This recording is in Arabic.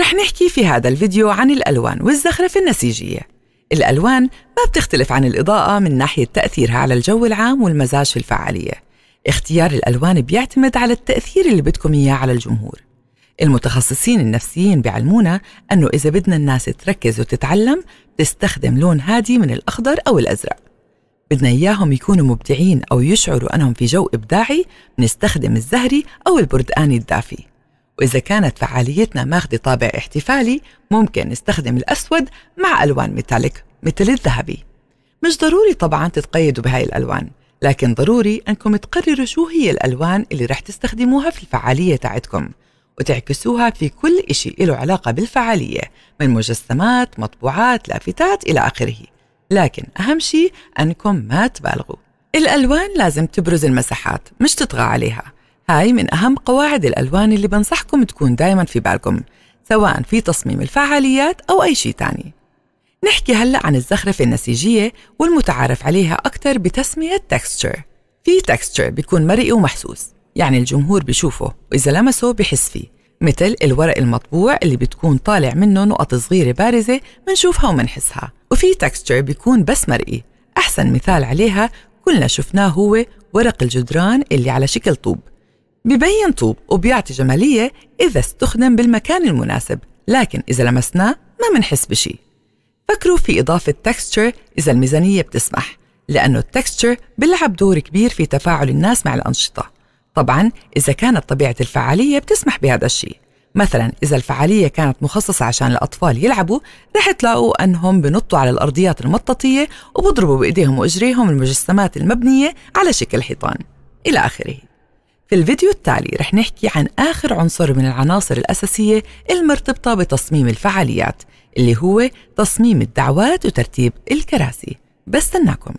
رح نحكي في هذا الفيديو عن الألوان والزخرفة النسيجية الألوان ما بتختلف عن الإضاءة من ناحية تأثيرها على الجو العام والمزاج في الفعالية اختيار الألوان بيعتمد على التأثير اللي بدكم إياه على الجمهور المتخصصين النفسيين بيعلمونا أنه إذا بدنا الناس تركز وتتعلم تستخدم لون هادي من الأخضر أو الأزرق بدنا إياهم يكونوا مبدعين أو يشعروا أنهم في جو إبداعي بنستخدم الزهري أو البردقاني الدافي وإذا كانت فعاليتنا ماخذة طابع احتفالي ممكن نستخدم الأسود مع ألوان ميتاليك مثل الذهبي مش ضروري طبعا تتقيدوا بهاي الألوان لكن ضروري أنكم تقرروا شو هي الألوان اللي رح تستخدموها في الفعالية تاعتكم وتعكسوها في كل إشي له علاقة بالفعالية من مجسمات، مطبوعات، لافتات إلى آخره لكن أهم شيء أنكم ما تبالغوا الألوان لازم تبرز المساحات مش تطغى عليها هاي من أهم قواعد الألوان اللي بنصحكم تكون دايما في بالكم سواء في تصميم الفعاليات أو أي شيء تاني نحكي هلأ عن الزخرفة النسيجية والمتعارف عليها أكثر بتسمية تكستشر في تكستشر بيكون مرئي ومحسوس يعني الجمهور بيشوفه وإذا لمسه بحس فيه مثل الورق المطبوع اللي بتكون طالع منه نقط صغيرة بارزة منشوفها ومنحسها وفي تكستشر بيكون بس مرئي أحسن مثال عليها كلنا شفناه هو ورق الجدران اللي على شكل طوب ببين طوب وبيعطي جمالية إذا استخدم بالمكان المناسب لكن إذا لمسناه ما منحس بشي فكروا في إضافة تكستشر إذا الميزانية بتسمح لأنه التكستشر بيلعب دور كبير في تفاعل الناس مع الأنشطة طبعا إذا كانت طبيعة الفعالية بتسمح بهذا الشيء مثلا إذا الفعالية كانت مخصصة عشان الأطفال يلعبوا رح تلاقوا أنهم بنطوا على الأرضيات المطاطية وبضربوا بإيديهم وإجريهم المجسمات المبنية على شكل حيطان إلى آخره في الفيديو التالي رح نحكي عن آخر عنصر من العناصر الأساسية المرتبطة بتصميم الفعاليات اللي هو تصميم الدعوات وترتيب الكراسي بستناكم